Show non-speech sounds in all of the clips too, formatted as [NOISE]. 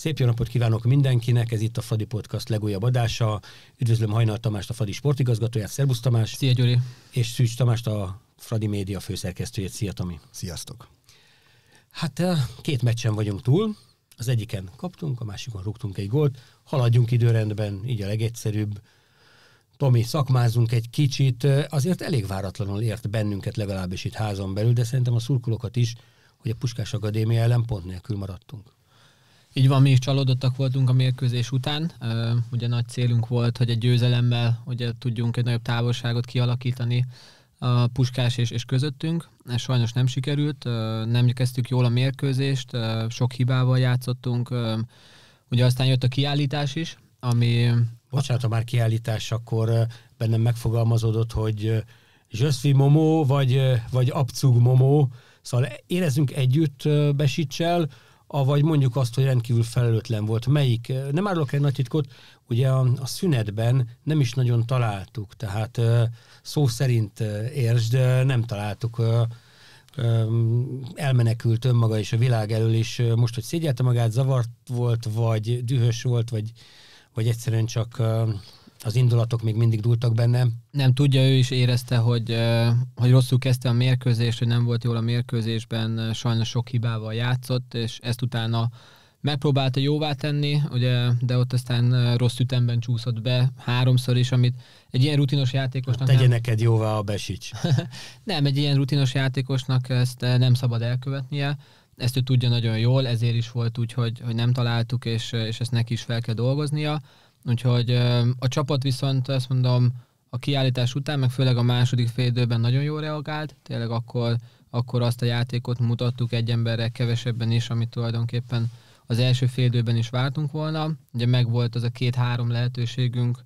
Szép jó napot kívánok mindenkinek, ez itt a Fadi Podcast legújabb adása. Üdvözlöm Hajnal Tamást, a Fadi sportigazgatóját, Szerbusz Tamás. Szia Gyuri. És Szűcs Tamást, a Fradi Média főszerkesztőjét. Szia Tomi. Sziasztok. Hát eh, két meccsen vagyunk túl, az egyiken kaptunk, a másikon rúgtunk egy gólt. Haladjunk időrendben, így a legegyszerűbb. Tomi, szakmázunk egy kicsit. Eh, azért elég váratlanul ért bennünket legalábbis itt házon belül, de szerintem a szurkolókat is, hogy a Puskás Akadémia ellen pont nélkül maradtunk. Így van, mi is csalódottak voltunk a mérkőzés után. Ugye nagy célunk volt, hogy egy győzelemmel ugye tudjunk egy nagyobb távolságot kialakítani a puskás és, és közöttünk. Ez sajnos nem sikerült, nem kezdtük jól a mérkőzést, sok hibával játszottunk. Ugye aztán jött a kiállítás is, ami... Bocsánat, ha már kiállítás, akkor bennem megfogalmazódott, hogy Zsöszvi Momó, vagy, vagy Abcug Momó, szóval érezzünk együtt Besicsel, vagy mondjuk azt, hogy rendkívül felelőtlen volt. Melyik? Nem árulok egy nagy titkot, ugye a, a szünetben nem is nagyon találtuk, tehát szó szerint értsd, nem találtuk elmenekült önmaga és a világ elől, és most, hogy szégyelte magát, zavart volt, vagy dühös volt, vagy, vagy egyszerűen csak az indulatok még mindig dúltak bennem. Nem tudja, ő is érezte, hogy, hogy rosszul kezdte a mérkőzést, hogy nem volt jól a mérkőzésben, sajnos sok hibával játszott, és ezt utána megpróbálta jóvá tenni, ugye, de ott aztán rossz ütemben csúszott be háromszor is, amit egy ilyen rutinos játékosnak... Tegye nem... neked jóvá a Besics. [LAUGHS] nem, egy ilyen rutinos játékosnak ezt nem szabad elkövetnie, ezt ő tudja nagyon jól, ezért is volt úgy, hogy, hogy nem találtuk, és, és ezt neki is fel kell dolgoznia Úgyhogy a csapat viszont ezt mondom, a kiállítás után, meg főleg a második fél időben nagyon jól reagált, tényleg akkor, akkor azt a játékot mutattuk egy emberre kevesebben is, amit tulajdonképpen az első fél időben is vártunk volna. Ugye megvolt az a két-három lehetőségünk,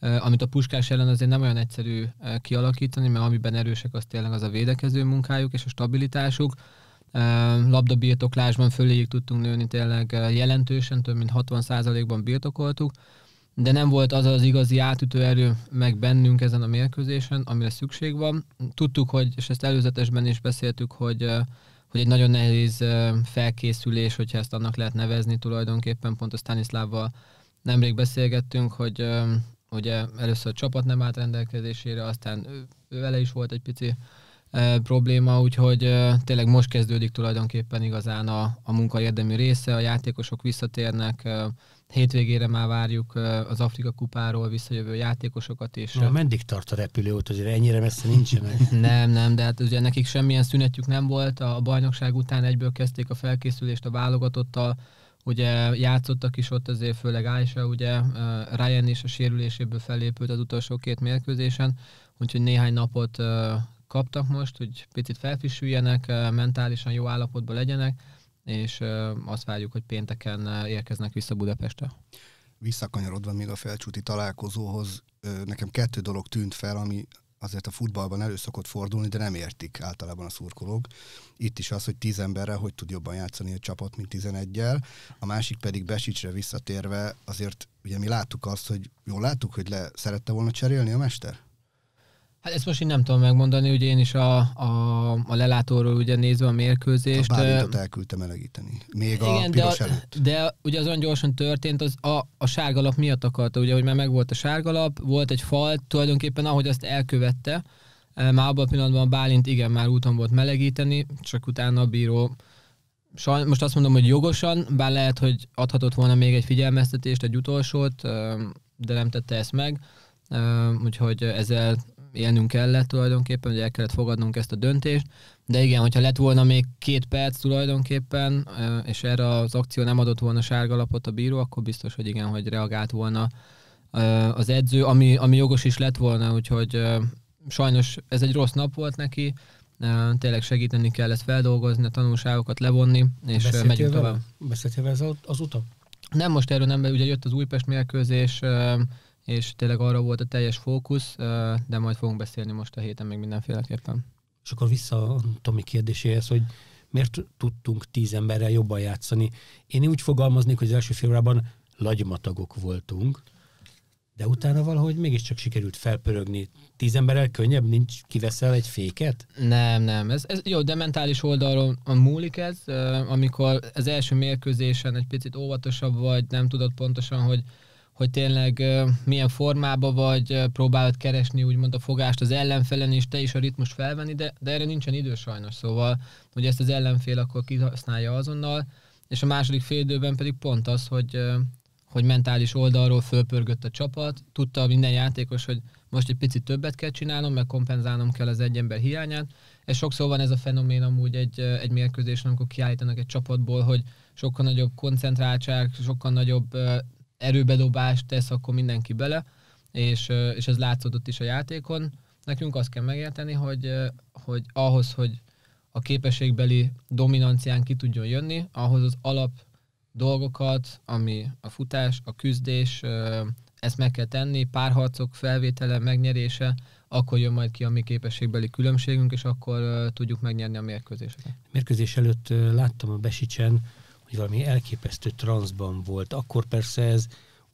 amit a puskás ellen azért nem olyan egyszerű kialakítani, mert amiben erősek az tényleg az a védekező munkájuk és a stabilitásuk. Labdabirtoklásban föléig tudtunk nőni tényleg jelentősen, több mint 60%-ban birtokoltuk, de nem volt az az igazi átütő erő meg bennünk ezen a mérkőzésen, amire szükség van. Tudtuk, hogy, és ezt előzetesben is beszéltük, hogy hogy egy nagyon nehéz felkészülés, hogyha ezt annak lehet nevezni tulajdonképpen, pont a Stanislavval nemrég beszélgettünk, hogy ugye először a csapat nem állt rendelkezésére, aztán ő, vele is volt egy pici e, probléma, úgyhogy e, tényleg most kezdődik tulajdonképpen igazán a, a munka érdemű része, a játékosok visszatérnek, e, Hétvégére már várjuk az Afrika kupáról visszajövő játékosokat is. Na, meddig tart a repülőt, azért ennyire messze nincsenek? [LAUGHS] nem, nem, de hát ugye nekik semmilyen szünetjük nem volt. A bajnokság után egyből kezdték a felkészülést a válogatottal, ugye játszottak is ott azért, főleg Ájsa, ugye Ryan is a sérüléséből felépült az utolsó két mérkőzésen, úgyhogy néhány napot kaptak most, hogy picit felfrissüljenek, mentálisan jó állapotban legyenek, és azt várjuk, hogy pénteken érkeznek vissza Budapestre. Visszakanyarodva még a felcsúti találkozóhoz, nekem kettő dolog tűnt fel, ami azért a futballban elő szokott fordulni, de nem értik általában a szurkolók. Itt is az, hogy tíz emberrel hogy tud jobban játszani a csapat, mint tizeneggyel. A másik pedig Besicsre visszatérve, azért ugye mi láttuk azt, hogy jól láttuk, hogy le szerette volna cserélni a mester? Hát ezt most én nem tudom megmondani, ugye én is a, a, a lelátóról ugye nézve a mérkőzést. A bálintot elküldte melegíteni, még igen, a piros de, a, előtt. De ugye az olyan gyorsan történt, az a, a sárgalap miatt akarta, ugye, hogy már megvolt a sárgalap, volt egy fal, tulajdonképpen ahogy azt elkövette, már abban a pillanatban a Bálint igen, már úton volt melegíteni, csak utána a bíró Sajn, most azt mondom, hogy jogosan, bár lehet, hogy adhatott volna még egy figyelmeztetést, egy utolsót, de nem tette ezt meg, úgyhogy ezzel élnünk kellett tulajdonképpen, hogy el kellett fogadnunk ezt a döntést, de igen, hogyha lett volna még két perc tulajdonképpen, és erre az akció nem adott volna sárgalapot a bíró, akkor biztos, hogy igen, hogy reagált volna az edző, ami, ami jogos is lett volna, úgyhogy sajnos ez egy rossz nap volt neki, tényleg segíteni kell ezt feldolgozni, a tanulságokat levonni, és Beszéltél megyünk tovább. Beszéltél az, az utak? Nem most erről nem, ugye jött az Újpest mérkőzés, és tényleg arra volt a teljes fókusz, de majd fogunk beszélni most a héten még mindenféleképpen. És akkor vissza a Tomi kérdéséhez, hogy miért tudtunk tíz emberrel jobban játszani? Én úgy fogalmaznék, hogy az első fél lagymatagok voltunk, de utána valahogy mégiscsak sikerült felpörögni. Tíz emberrel könnyebb, nincs, kiveszel egy féket? Nem, nem. Ez, ez jó, de mentális oldalon múlik ez, amikor az első mérkőzésen egy picit óvatosabb vagy, nem tudod pontosan, hogy hogy tényleg milyen formába vagy, próbálod keresni úgymond a fogást az ellenfelen, és te is a ritmus felvenni, de, de erre nincsen idő sajnos, szóval hogy ezt az ellenfél akkor kihasználja azonnal, és a második fél időben pedig pont az, hogy, hogy mentális oldalról fölpörgött a csapat, tudta minden játékos, hogy most egy picit többet kell csinálnom, meg kompenzálnom kell az egy ember hiányát. és sokszor van ez a fenomén amúgy egy, egy mérkőzésen, amikor kiállítanak egy csapatból, hogy sokkal nagyobb koncentráltság, sokkal nagyobb erőbedobást tesz, akkor mindenki bele, és, és ez látszódott is a játékon. Nekünk azt kell megérteni, hogy, hogy ahhoz, hogy a képességbeli dominancián ki tudjon jönni, ahhoz az alap dolgokat, ami a futás, a küzdés, ezt meg kell tenni, párharcok felvétele, megnyerése, akkor jön majd ki a mi képességbeli különbségünk, és akkor tudjuk megnyerni a mérkőzéseket. Mérkőzés előtt láttam a Besicsen, hogy valami elképesztő transzban volt. Akkor persze ez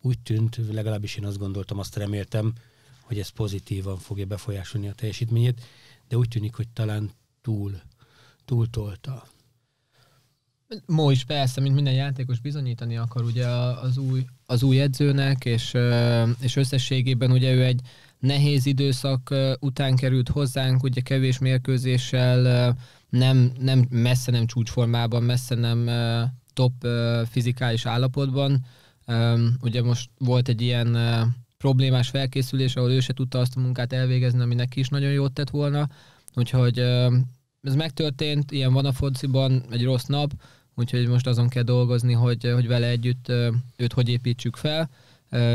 úgy tűnt, legalábbis én azt gondoltam, azt reméltem, hogy ez pozitívan fogja befolyásolni a teljesítményét, de úgy tűnik, hogy talán túl, tolta. Mó is persze, mint minden játékos bizonyítani akar ugye az új, az új edzőnek, és, és összességében ugye ő egy nehéz időszak után került hozzánk, ugye kevés mérkőzéssel, nem, nem messze nem csúcsformában, messze nem top fizikális állapotban. Ugye most volt egy ilyen problémás felkészülés, ahol ő se tudta azt a munkát elvégezni, ami neki is nagyon jót tett volna. Úgyhogy ez megtörtént, ilyen van a fociban, egy rossz nap, úgyhogy most azon kell dolgozni, hogy, hogy vele együtt őt hogy építsük fel,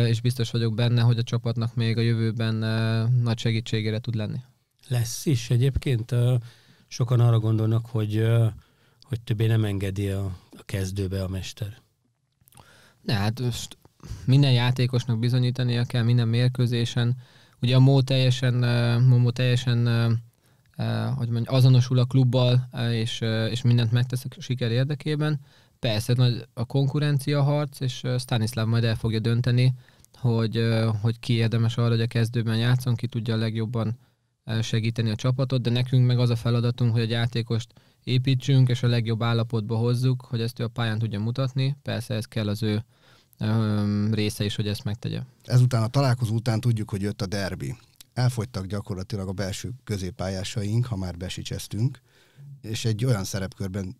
és biztos vagyok benne, hogy a csapatnak még a jövőben nagy segítségére tud lenni. Lesz is egyébként. Sokan arra gondolnak, hogy hogy többé nem engedi a, a kezdőbe a mester. Ne, hát most minden játékosnak bizonyítania kell minden mérkőzésen. Ugye a Mó teljesen, Momo teljesen hogy mondjam, azonosul a klubbal, és, és mindent megtesz a siker érdekében. Persze nagy a konkurencia harc, és Stanislav majd el fogja dönteni, hogy, hogy ki érdemes arra, hogy a kezdőben játszon, ki tudja a legjobban segíteni a csapatot, de nekünk meg az a feladatunk, hogy a játékost építsünk, és a legjobb állapotba hozzuk, hogy ezt ő a pályán tudja mutatni. Persze ez kell az ő része is, hogy ezt megtegye. Ezután a találkozó után tudjuk, hogy jött a derbi. Elfogytak gyakorlatilag a belső középpályásaink, ha már besicsesztünk, és egy olyan szerepkörben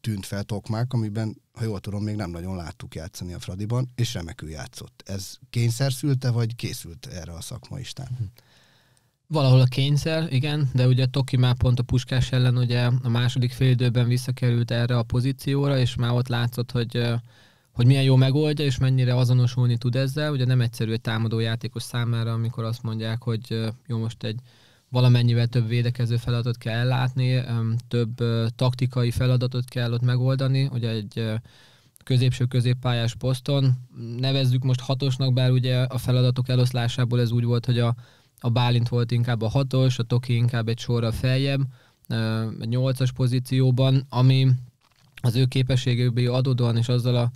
tűnt fel Tokmák, amiben, ha jól tudom, még nem nagyon láttuk játszani a Fradiban, és remekül játszott. Ez kényszer szülte, vagy készült erre a szakmaistán? Mm-hmm. Valahol a kényszer, igen, de ugye Toki már pont a puskás ellen ugye a második fél időben visszakerült erre a pozícióra, és már ott látszott, hogy hogy milyen jó megoldja, és mennyire azonosulni tud ezzel. Ugye nem egyszerű egy támadó játékos számára, amikor azt mondják, hogy jó, most egy valamennyivel több védekező feladatot kell ellátni, több taktikai feladatot kell ott megoldani, ugye egy középső középpályás poszton. Nevezzük most hatosnak, bár ugye a feladatok eloszlásából ez úgy volt, hogy a a Bálint volt inkább a hatos, a Toki inkább egy sorra feljebb, a nyolcas pozícióban, ami az ő képességükből adódóan és azzal a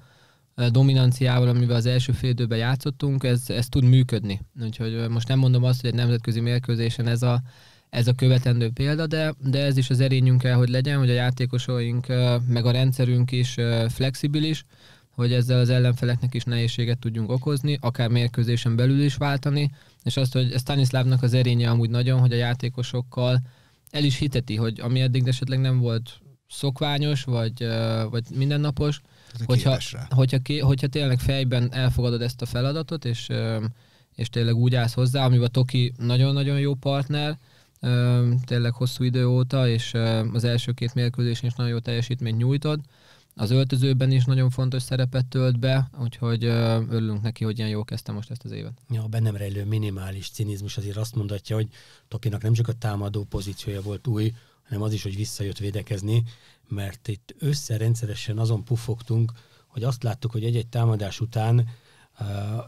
dominanciával, amivel az első fél időben játszottunk, ez, ez tud működni. Úgyhogy most nem mondom azt, hogy egy nemzetközi mérkőzésen ez a, ez a követendő példa, de, de ez is az erényünk kell, hogy legyen, hogy a játékosaink, meg a rendszerünk is flexibilis, hogy ezzel az ellenfeleknek is nehézséget tudjunk okozni, akár mérkőzésen belül is váltani, és azt, hogy Stanislavnak az erénye amúgy nagyon, hogy a játékosokkal el is hiteti, hogy ami eddig esetleg nem volt szokványos, vagy, vagy mindennapos, hogyha, hogyha, ké, hogyha tényleg fejben elfogadod ezt a feladatot, és, és tényleg úgy állsz hozzá, amiben Toki nagyon-nagyon jó partner, tényleg hosszú idő óta, és az első két mérkőzésén is nagyon jó teljesítményt nyújtod, az öltözőben is nagyon fontos szerepet tölt be, úgyhogy örülünk neki, hogy ilyen jó kezdte most ezt az évet. Ja, a bennem rejlő minimális cinizmus azért azt mondatja, hogy Tokinak nem csak a támadó pozíciója volt új, hanem az is, hogy visszajött védekezni, mert itt összerendszeresen azon pufogtunk, hogy azt láttuk, hogy egy-egy támadás után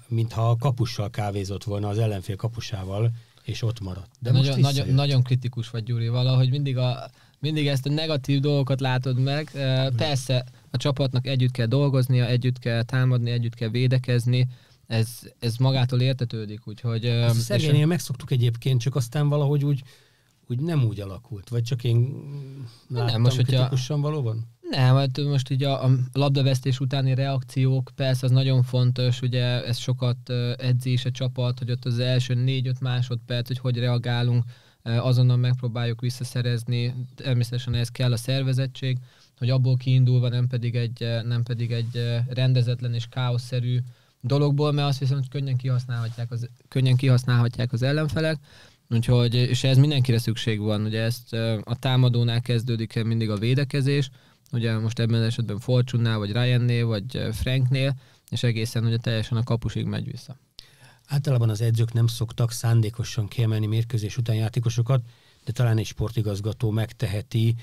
mintha a kapussal kávézott volna az ellenfél kapusával, és ott maradt. De nagyon, most nagyon, nagyon kritikus vagy Gyuri, valahogy mindig a, mindig ezt a negatív dolgokat látod meg. Persze a csapatnak együtt kell dolgoznia, együtt kell támadni, együtt kell védekezni, ez, ez magától értetődik, úgyhogy... Szegénynél megszoktuk egyébként, csak aztán valahogy úgy, úgy nem úgy alakult, vagy csak én láttam nem, most, kritikusan a, valóban? Nem, mert hát most így a, a labdavesztés utáni reakciók, persze az nagyon fontos, ugye ez sokat edzi is a csapat, hogy ott az első négy-öt másodperc, hogy hogy reagálunk, azonnal megpróbáljuk visszaszerezni, természetesen ez kell a szervezettség, hogy abból kiindulva nem pedig egy, nem pedig egy rendezetlen és káoszerű dologból, mert azt viszont könnyen kihasználhatják az, könnyen kihasználhatják az ellenfelek, úgyhogy, és ez mindenkire szükség van, ugye ezt a támadónál kezdődik el mindig a védekezés, ugye most ebben az esetben Fortune-nál, vagy Ryan-nél, vagy Franknél, és egészen ugye teljesen a kapusig megy vissza. Általában az edzők nem szoktak szándékosan kiemelni mérkőzés után játékosokat, de talán egy sportigazgató megteheti,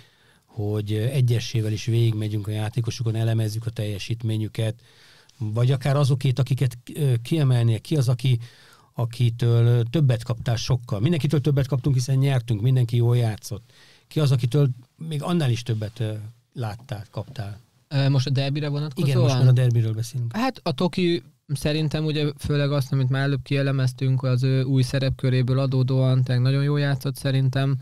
hogy egyesével is végigmegyünk a játékosokon, elemezzük a teljesítményüket, vagy akár azokét, akiket kiemelnie, ki az, aki, akitől többet kaptál sokkal. Mindenkitől többet kaptunk, hiszen nyertünk, mindenki jól játszott. Ki az, akitől még annál is többet láttál, kaptál? Most a derbire vonatkozóan? Igen, most már a derbiről beszélünk. Hát a Toki Szerintem ugye főleg azt, amit már előbb kielemeztünk, az ő új szerepköréből adódóan, tehát nagyon jó játszott szerintem.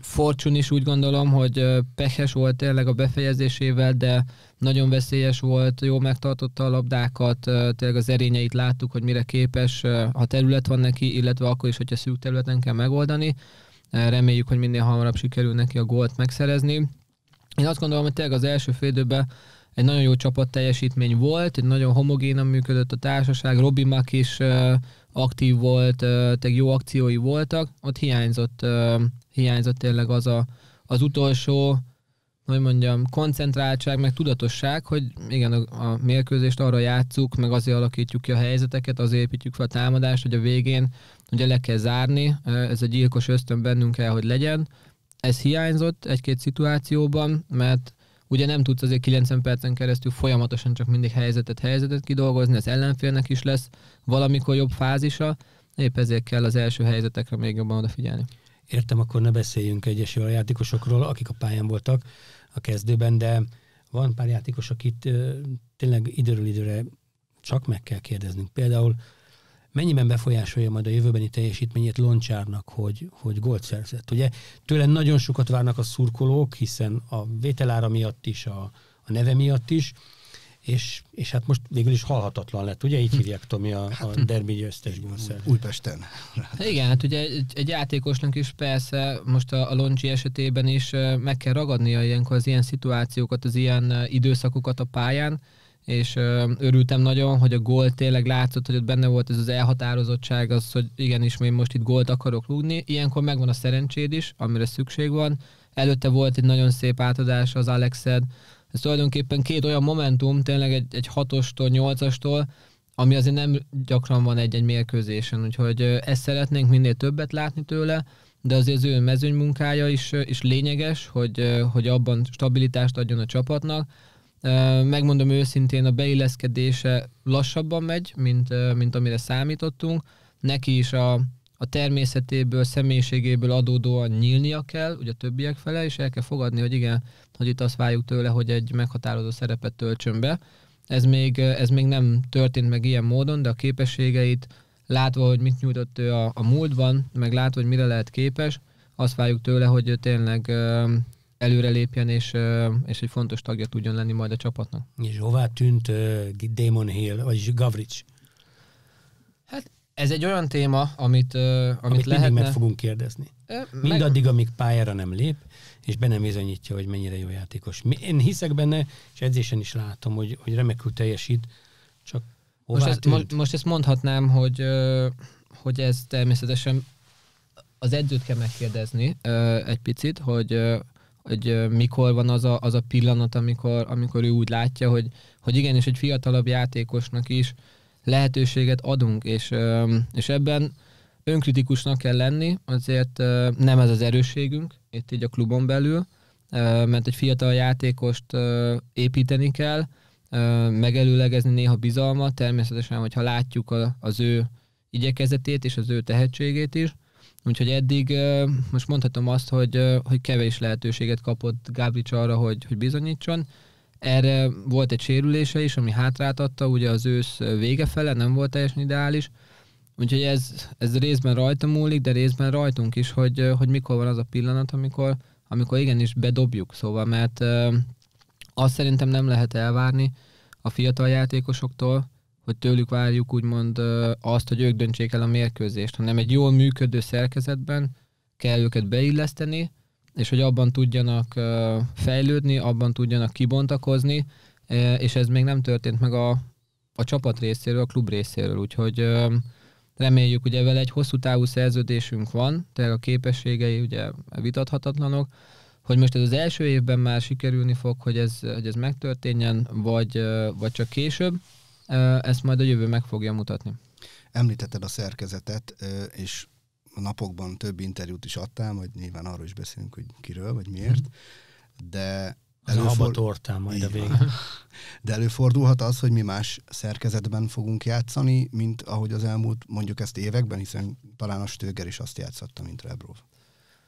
Fortune is úgy gondolom, hogy pehes volt tényleg a befejezésével, de nagyon veszélyes volt, jó megtartotta a labdákat, tényleg az erényeit láttuk, hogy mire képes, ha terület van neki, illetve akkor is, hogyha szűk területen kell megoldani. Reméljük, hogy minél hamarabb sikerül neki a gólt megszerezni. Én azt gondolom, hogy tényleg az első félidőben egy nagyon jó csapat teljesítmény volt, egy nagyon homogénan működött a társaság, Robi Mack is aktív volt, teg jó akciói voltak, ott hiányzott, hiányzott tényleg az a, az utolsó, hogy mondjam, koncentráltság, meg tudatosság, hogy igen, a, a mérkőzést arra játszuk, meg azért alakítjuk ki a helyzeteket, azért építjük fel a támadást, hogy a végén ugye le kell zárni, ez egy gyilkos ösztön bennünk kell, hogy legyen. Ez hiányzott egy-két szituációban, mert Ugye nem tudsz azért 90 percen keresztül folyamatosan csak mindig helyzetet, helyzetet kidolgozni, az ellenfélnek is lesz valamikor jobb fázisa, épp ezért kell az első helyzetekre még jobban odafigyelni. Értem, akkor ne beszéljünk egyes olyan játékosokról, akik a pályán voltak a kezdőben, de van pár játékos, akit tényleg időről időre csak meg kell kérdeznünk. Például mennyiben befolyásolja majd a jövőbeni teljesítményét Loncsárnak, hogy, hogy gólt szerzett. Ugye tőle nagyon sokat várnak a szurkolók, hiszen a vételára miatt is, a, a neve miatt is, és, és hát most végül is halhatatlan lett, ugye így hívják Tomi a, hát, a derbi győztes gólszert. Hát, Újpesten. Hát igen, hát ugye egy, egy játékosnak is persze most a, a Loncsi esetében is meg kell ragadnia ilyenkor az ilyen szituációkat, az ilyen időszakokat a pályán, és örültem nagyon, hogy a gól tényleg látszott, hogy ott benne volt ez az elhatározottság, az, hogy igenis, én most itt gólt akarok lúgni. Ilyenkor megvan a szerencséd is, amire szükség van. Előtte volt egy nagyon szép átadás az Alexed. Ez tulajdonképpen két olyan momentum, tényleg egy, egy hatostól, nyolcastól, ami azért nem gyakran van egy-egy mérkőzésen, úgyhogy ezt szeretnénk minél többet látni tőle, de azért az ő mezőny munkája is, is lényeges, hogy, hogy abban stabilitást adjon a csapatnak, Megmondom őszintén, a beilleszkedése lassabban megy, mint, mint amire számítottunk. Neki is a, a természetéből, személyiségéből adódóan nyílnia kell, ugye a többiek fele, és el kell fogadni, hogy igen, hogy itt azt várjuk tőle, hogy egy meghatározó szerepet töltsön be. Ez még, ez még nem történt meg ilyen módon, de a képességeit látva, hogy mit nyújtott ő a, a múltban, meg látva, hogy mire lehet képes, azt várjuk tőle, hogy ő tényleg előrelépjen, és, és egy fontos tagja tudjon lenni majd a csapatnak. És hová tűnt uh, Damon Hill, vagyis Gavrics? Hát ez egy olyan téma, amit, uh, amit, amit lehetne... meg fogunk kérdezni. Uh, Mindaddig, amíg pályára nem lép, és be nem bizonyítja, hogy mennyire jó játékos. Én hiszek benne, és edzésen is látom, hogy, hogy remekül teljesít, csak hová most, tűnt? ezt, most, most ezt mondhatnám, hogy, uh, hogy ez természetesen az edzőt kell megkérdezni uh, egy picit, hogy uh, hogy mikor van az a, az a pillanat, amikor, amikor ő úgy látja, hogy, hogy igenis egy fiatalabb játékosnak is lehetőséget adunk, és, és ebben önkritikusnak kell lenni, azért nem ez az erősségünk, itt így a klubon belül, mert egy fiatal játékost építeni kell, megelőlegezni néha bizalmat, természetesen, hogyha látjuk az ő igyekezetét és az ő tehetségét is, Úgyhogy eddig most mondhatom azt, hogy, hogy kevés lehetőséget kapott Gábrics arra, hogy, hogy bizonyítson. Erre volt egy sérülése is, ami hátráltatta, ugye az ősz vége fele nem volt teljesen ideális, úgyhogy ez, ez részben rajta múlik, de részben rajtunk is, hogy, hogy mikor van az a pillanat, amikor, amikor igenis bedobjuk, szóval, mert azt szerintem nem lehet elvárni a fiatal játékosoktól, hogy tőlük várjuk úgymond azt, hogy ők döntsék el a mérkőzést, hanem egy jól működő szerkezetben kell őket beilleszteni, és hogy abban tudjanak fejlődni, abban tudjanak kibontakozni, és ez még nem történt meg a, a csapat részéről, a klub részéről, úgyhogy reméljük, ugye vele egy hosszú távú szerződésünk van, tehát a képességei ugye vitathatatlanok, hogy most ez az első évben már sikerülni fog, hogy ez, hogy ez megtörténjen, vagy, vagy csak később, ezt majd a jövő meg fogja mutatni. Említetted a szerkezetet, és a napokban több interjút is adtál, majd nyilván arról is beszélünk, hogy kiről, vagy miért, mhm. de az előfordul... a majd a végén. [LAUGHS] De előfordulhat az, hogy mi más szerkezetben fogunk játszani, mint ahogy az elmúlt mondjuk ezt években, hiszen talán a Stöger is azt játszotta, mint Rebrov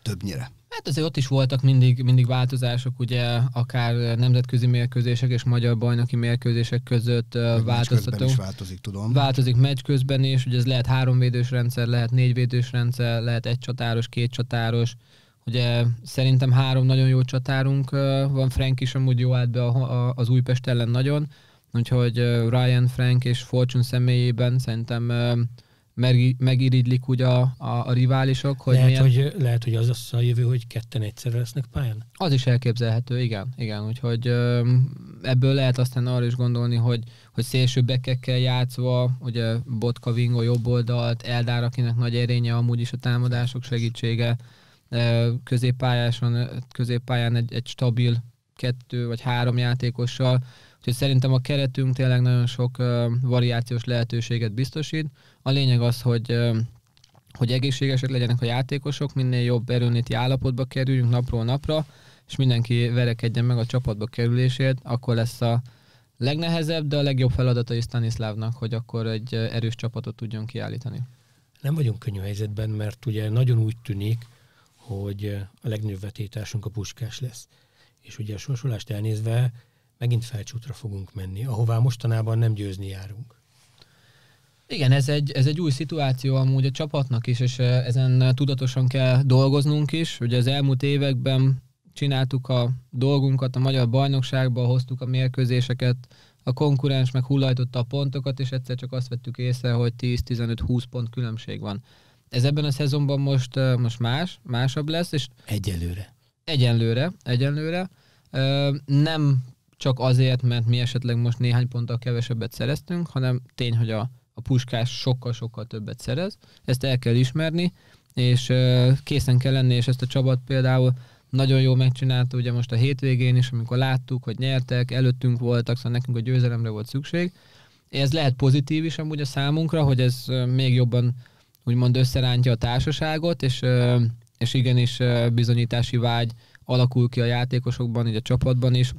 többnyire? Hát azért ott is voltak mindig, mindig változások, ugye akár nemzetközi mérkőzések és magyar bajnoki mérkőzések között Meg változtatunk. is változik, tudom. Változik meccs közben is, ugye ez lehet háromvédős rendszer, lehet négyvédős rendszer, lehet egy csatáros, két csatáros. Ugye szerintem három nagyon jó csatárunk van, Frank is amúgy jó állt be a, a, az Újpest ellen nagyon, úgyhogy Ryan, Frank és Fortune személyében szerintem megiridlik megirigylik úgy a, a, a riválisok, hogy lehet, milyen... hogy lehet, hogy az az a jövő, hogy ketten egyszerre lesznek pályán? Az is elképzelhető, igen. igen. Úgyhogy ebből lehet aztán arra is gondolni, hogy, hogy szélső bekekkel játszva, ugye Botka Vingo jobb oldalt, Eldár, akinek nagy erénye amúgy is a támadások segítsége, középpályáson, középpályán egy, egy stabil kettő vagy három játékossal, Úgyhogy szerintem a keretünk tényleg nagyon sok variációs lehetőséget biztosít. A lényeg az, hogy hogy egészségesek legyenek a játékosok, minél jobb erőnéti állapotba kerüljünk napról napra, és mindenki verekedjen meg a csapatba kerülését, akkor lesz a legnehezebb, de a legjobb feladata is Stanislavnak, hogy akkor egy erős csapatot tudjon kiállítani. Nem vagyunk könnyű helyzetben, mert ugye nagyon úgy tűnik, hogy a legnagyobb vetétársunk a puskás lesz. És ugye a sorsolást elnézve megint felcsútra fogunk menni, ahová mostanában nem győzni járunk. Igen, ez egy, ez egy új szituáció amúgy a csapatnak is, és eh, ezen tudatosan kell dolgoznunk is. Ugye az elmúlt években csináltuk a dolgunkat a magyar bajnokságba, hoztuk a mérkőzéseket, a konkurens meg hullajtotta a pontokat, és egyszer csak azt vettük észre, hogy 10-15-20 pont különbség van. Ez ebben a szezonban most, eh, most más, másabb lesz, és... Egyelőre. Egyenlőre, egyenlőre. Eh, nem csak azért, mert mi esetleg most néhány ponttal kevesebbet szereztünk, hanem tény, hogy a, a puskás sokkal-sokkal többet szerez. Ezt el kell ismerni, és készen kell lenni, és ezt a csapat például nagyon jól megcsinálta ugye most a hétvégén is, amikor láttuk, hogy nyertek, előttünk voltak, szóval nekünk a győzelemre volt szükség. Ez lehet pozitív is amúgy a számunkra, hogy ez még jobban úgymond összerántja a társaságot, és, és igenis bizonyítási vágy alakul ki a játékosokban, így a csapatban is,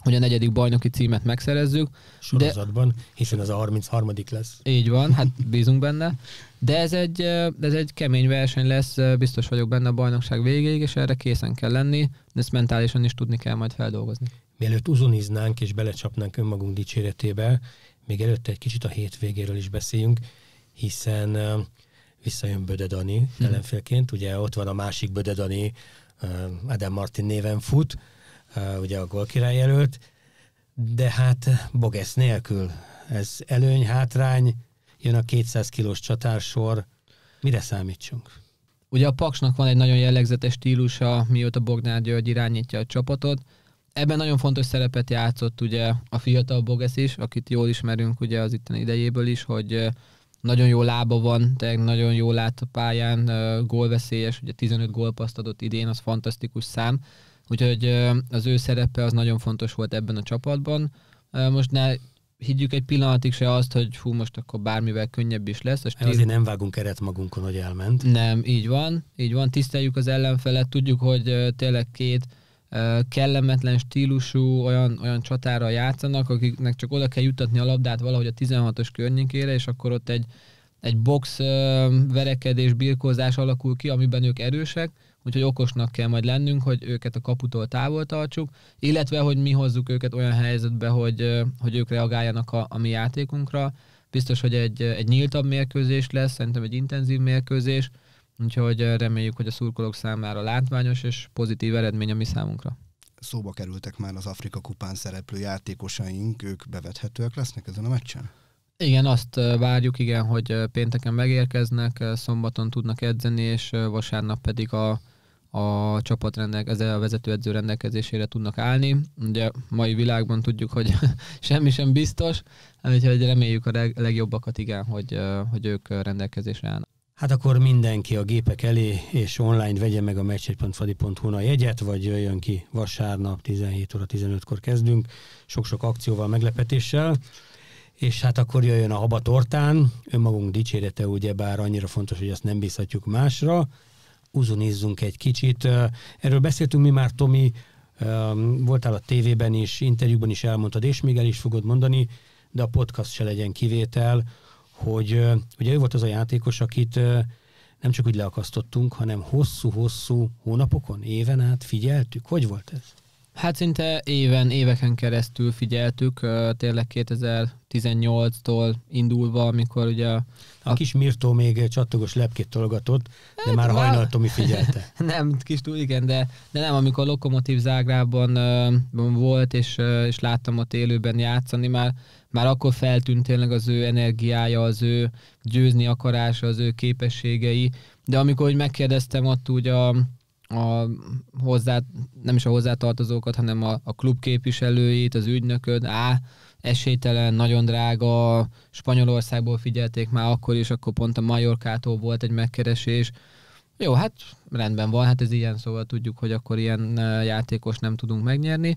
hogy a negyedik bajnoki címet megszerezzük. Sorozatban, de... hiszen ez a 33 lesz. Így van, hát bízunk benne. De ez egy, ez egy kemény verseny lesz, biztos vagyok benne a bajnokság végéig, és erre készen kell lenni, de ezt mentálisan is tudni kell majd feldolgozni. Mielőtt uzoniznánk és belecsapnánk önmagunk dicséretébe, még előtte egy kicsit a hétvégéről is beszéljünk, hiszen visszajön Böde Dani hm. ellenfélként, ugye ott van a másik Böde Dani, Adam Martin néven fut, ugye a gólkirály jelölt, de hát Bogesz nélkül ez előny, hátrány, jön a 200 kilós csatársor, mire számítsunk? Ugye a Paksnak van egy nagyon jellegzetes stílusa, mióta Bognár György irányítja a csapatot. Ebben nagyon fontos szerepet játszott ugye a fiatal Bogesz is, akit jól ismerünk ugye az itteni idejéből is, hogy nagyon jó lába van, tényleg nagyon jól lát a pályán, gólveszélyes, ugye 15 gólpaszt adott idén, az fantasztikus szám Úgyhogy az ő szerepe az nagyon fontos volt ebben a csapatban. Most ne higgyük egy pillanatig se azt, hogy hú, most akkor bármivel könnyebb is lesz. A stíl... Azért nem vágunk eret magunkon, hogy elment. Nem, így van. Így van, tiszteljük az ellenfelet, tudjuk, hogy tényleg két kellemetlen stílusú olyan, olyan csatára játszanak, akiknek csak oda kell jutatni a labdát valahogy a 16-os környékére, és akkor ott egy, egy box verekedés, birkózás alakul ki, amiben ők erősek, úgyhogy okosnak kell majd lennünk, hogy őket a kaputól távol tartsuk, illetve, hogy mi hozzuk őket olyan helyzetbe, hogy, hogy ők reagáljanak a, a mi játékunkra. Biztos, hogy egy, egy nyíltabb mérkőzés lesz, szerintem egy intenzív mérkőzés, úgyhogy reméljük, hogy a szurkolók számára látványos és pozitív eredmény a mi számunkra szóba kerültek már az Afrika kupán szereplő játékosaink, ők bevethetőek lesznek ezen a meccsen? Igen, azt várjuk, igen, hogy pénteken megérkeznek, szombaton tudnak edzeni, és vasárnap pedig a, a csapat rendelkez, a vezetőedző rendelkezésére tudnak állni. Ugye mai világban tudjuk, hogy [LAUGHS] semmi sem biztos, úgyhogy reméljük a legjobbakat, igen, hogy, hogy ők rendelkezésre állnak. Hát akkor mindenki a gépek elé, és online vegye meg a meccs1.fadi.hu a jegyet, vagy jöjjön ki vasárnap 17 óra 15-kor kezdünk, sok-sok akcióval, meglepetéssel és hát akkor jöjjön a haba tortán, önmagunk dicsérete bár annyira fontos, hogy ezt nem bízhatjuk másra, uzonizzunk egy kicsit. Erről beszéltünk mi már, Tomi, voltál a tévében is, interjúban is elmondtad, és még el is fogod mondani, de a podcast se legyen kivétel, hogy ugye ő volt az a játékos, akit nem csak úgy leakasztottunk, hanem hosszú-hosszú hónapokon, éven át figyeltük. Hogy volt ez? Hát szinte éven, éveken keresztül figyeltük, tényleg 2018-tól indulva, amikor ugye... A, a kis Mirtó még csatogos lepkét tologatott, de hát, már hajnal Tomi figyelte. [LAUGHS] nem, kis túl, igen, de, de nem, amikor Lokomotív Zágrában uh, volt, és, uh, és láttam ott élőben játszani, már, már akkor feltűnt tényleg az ő energiája, az ő győzni akarása, az ő képességei, de amikor hogy megkérdeztem ott úgy a a hozzá, nem is a hozzátartozókat, hanem a, a klub képviselőit, az ügynököd, á, esélytelen, nagyon drága, Spanyolországból figyelték már akkor is, akkor pont a Majorkától volt egy megkeresés. Jó, hát rendben van, hát ez ilyen, szóval tudjuk, hogy akkor ilyen játékos nem tudunk megnyerni.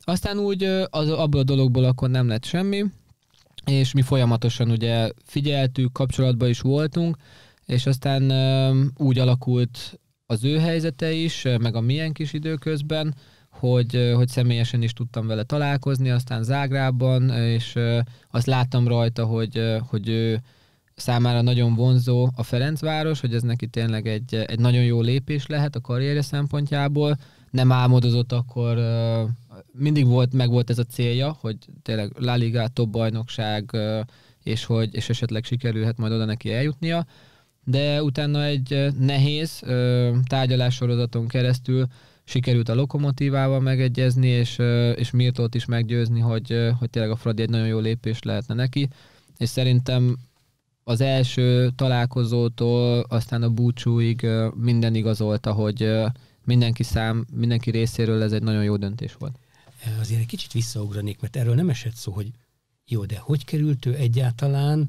Aztán úgy az, abból a dologból akkor nem lett semmi, és mi folyamatosan ugye figyeltük, kapcsolatban is voltunk, és aztán úgy alakult az ő helyzete is, meg a miénk kis időközben, hogy, hogy személyesen is tudtam vele találkozni, aztán Zágrában, és azt láttam rajta, hogy, hogy ő számára nagyon vonzó a Ferencváros, hogy ez neki tényleg egy, egy nagyon jó lépés lehet a karrierje szempontjából. Nem álmodozott akkor, mindig volt, meg volt ez a célja, hogy tényleg La Liga, top bajnokság, és hogy és esetleg sikerülhet majd oda neki eljutnia de utána egy nehéz tárgyalássorozaton keresztül sikerült a lokomotívával megegyezni, és, és Mirtót is meggyőzni, hogy, hogy tényleg a Fradi egy nagyon jó lépés lehetne neki, és szerintem az első találkozótól aztán a búcsúig minden igazolta, hogy mindenki szám, mindenki részéről ez egy nagyon jó döntés volt. Azért egy kicsit visszaugranék, mert erről nem esett szó, hogy jó, de hogy került ő egyáltalán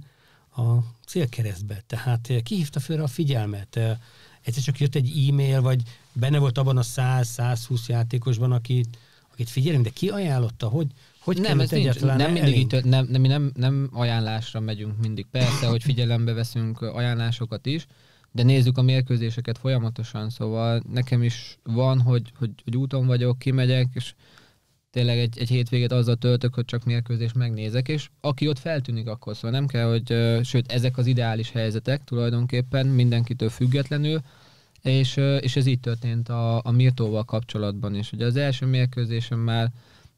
a célkeresztbe. Tehát eh, kihívta fel a figyelmet. Eh, egyszer csak jött egy e-mail, vagy benne volt abban a 100-120 játékosban, akit, akit figyelünk, de ki ajánlotta, hogy, hogy nem, ez nincs, nem mindig itt, nem, nem, nem, nem ajánlásra megyünk mindig. Persze, hogy figyelembe veszünk ajánlásokat is, de nézzük a mérkőzéseket folyamatosan, szóval nekem is van, hogy, hogy, hogy úton vagyok, kimegyek, és tényleg egy, egy hétvégét azzal töltök, hogy csak mérkőzést megnézek, és aki ott feltűnik, akkor szóval nem kell, hogy, sőt, ezek az ideális helyzetek tulajdonképpen mindenkitől függetlenül, és, és ez így történt a, a Mirtóval kapcsolatban is. Ugye az első mérkőzésen már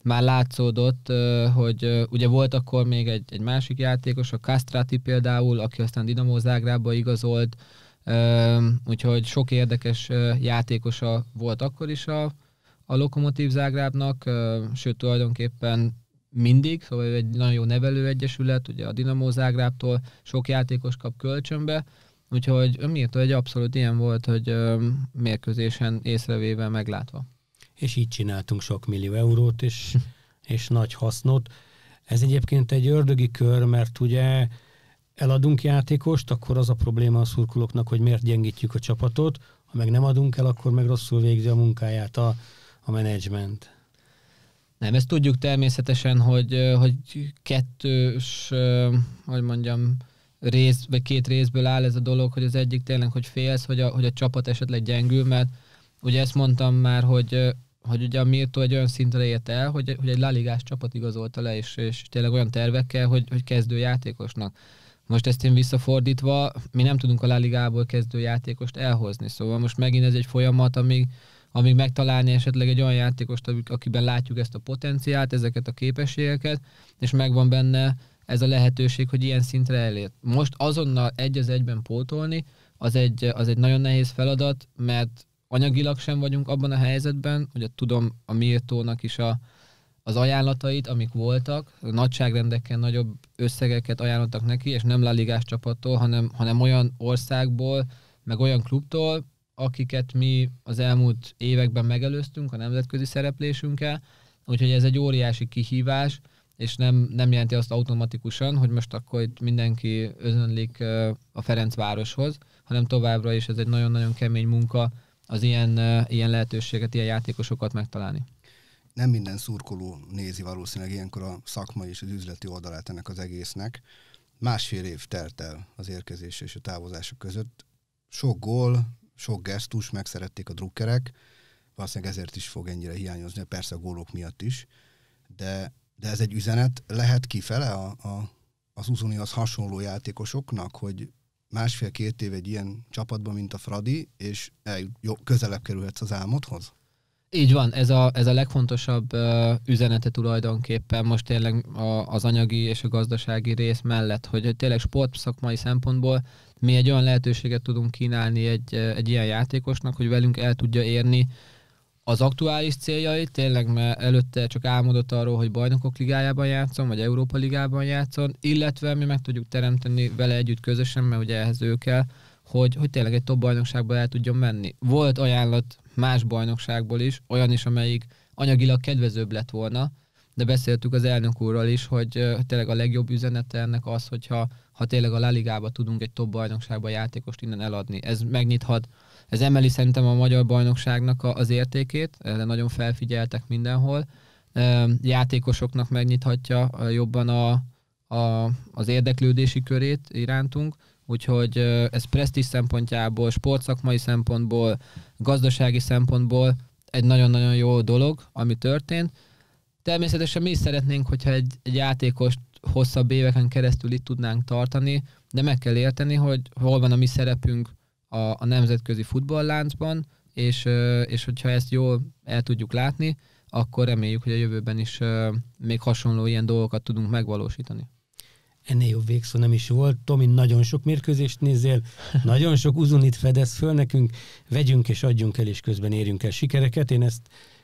már látszódott, hogy ugye volt akkor még egy, egy másik játékos, a Castrati például, aki aztán Dinamo Zágrába igazolt, úgyhogy sok érdekes játékosa volt akkor is a, a Lokomotív Zágrábnak, sőt tulajdonképpen mindig, szóval egy nagyon jó nevelőegyesület, ugye a Dinamo Zágrábtól sok játékos kap kölcsönbe, úgyhogy miért egy abszolút ilyen volt, hogy mérkőzésen észrevéve meglátva. És így csináltunk sok millió eurót, és, [LAUGHS] és nagy hasznot. Ez egyébként egy ördögi kör, mert ugye eladunk játékost, akkor az a probléma a szurkolóknak, hogy miért gyengítjük a csapatot, ha meg nem adunk el, akkor meg rosszul végzi a munkáját a, a menedzsment? Nem, ezt tudjuk természetesen, hogy, hogy kettős, hogy mondjam, rész, vagy két részből áll ez a dolog, hogy az egyik tényleg, hogy félsz, hogy a, hogy a csapat esetleg gyengül, mert ugye ezt mondtam már, hogy, hogy ugye a Mirto egy olyan szintre ért el, hogy, hogy egy laligás csapat igazolta le, és, és tényleg olyan tervekkel, hogy, hogy kezdő játékosnak. Most ezt én visszafordítva, mi nem tudunk a La kezdő játékost elhozni, szóval most megint ez egy folyamat, amíg, amíg megtalálni esetleg egy olyan játékost, akiben látjuk ezt a potenciált, ezeket a képességeket, és megvan benne ez a lehetőség, hogy ilyen szintre elér. Most azonnal egy az egyben pótolni, az egy, az egy nagyon nehéz feladat, mert anyagilag sem vagyunk abban a helyzetben, hogy tudom a Mirtónak is a, az ajánlatait, amik voltak, nagyságrendekkel nagyobb összegeket ajánlottak neki, és nem láligás csapattól, hanem, hanem olyan országból, meg olyan klubtól, akiket mi az elmúlt években megelőztünk a nemzetközi szereplésünkkel, úgyhogy ez egy óriási kihívás, és nem, nem jelenti azt automatikusan, hogy most akkor itt mindenki özönlik a Ferencvároshoz, hanem továbbra is ez egy nagyon-nagyon kemény munka az ilyen, ilyen lehetőséget, ilyen játékosokat megtalálni. Nem minden szurkoló nézi valószínűleg ilyenkor a szakmai és az üzleti oldalát ennek az egésznek. Másfél év telt el az érkezés és a távozások között. Sok gól, sok gesztus, megszerették a drukkerek, valószínűleg ezért is fog ennyire hiányozni, persze a gólok miatt is, de, de ez egy üzenet lehet kifele a, a, az az hasonló játékosoknak, hogy másfél-két év egy ilyen csapatban, mint a Fradi, és eljut, jó, közelebb kerülhetsz az álmodhoz? Így van, ez a, ez a legfontosabb uh, üzenete tulajdonképpen most tényleg a, az anyagi és a gazdasági rész mellett, hogy tényleg sportszakmai szempontból mi egy olyan lehetőséget tudunk kínálni egy, egy ilyen játékosnak, hogy velünk el tudja érni az aktuális céljait, tényleg mert előtte csak álmodott arról, hogy bajnokok ligájában játszom, vagy Európa ligában játszom, illetve mi meg tudjuk teremteni vele együtt közösen, mert ugye ehhez ő kell, hogy, hogy tényleg egy top bajnokságba el tudjon menni. Volt ajánlat más bajnokságból is, olyan is, amelyik anyagilag kedvezőbb lett volna, de beszéltük az elnök úrral is, hogy tényleg a legjobb üzenete ennek az, hogyha ha tényleg a La tudunk egy top bajnokságba játékost innen eladni. Ez megnyithat, ez emeli szerintem a magyar bajnokságnak az értékét, erre nagyon felfigyeltek mindenhol. játékosoknak megnyithatja jobban a, a, az érdeklődési körét irántunk, úgyhogy ez presztis szempontjából, sportszakmai szempontból, gazdasági szempontból egy nagyon-nagyon jó dolog, ami történt. Természetesen mi is szeretnénk, hogyha egy, egy játékost hosszabb éveken keresztül itt tudnánk tartani, de meg kell érteni, hogy hol van a mi szerepünk a, a nemzetközi futballláncban, és, és hogyha ezt jól el tudjuk látni, akkor reméljük, hogy a jövőben is még hasonló ilyen dolgokat tudunk megvalósítani ennél jobb végszó nem is volt. Tomi, nagyon sok mérkőzést nézzél, nagyon sok uzunit fedez föl nekünk, vegyünk és adjunk el, és közben érjünk el sikereket. Én ezt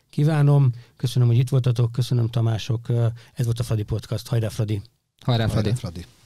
kívánom. Köszönöm, hogy itt voltatok, köszönöm Tamások. Ez volt a Fradi Podcast. Hajrá, Fradi! Hajrá, Fradi! Hajrá, Fradi.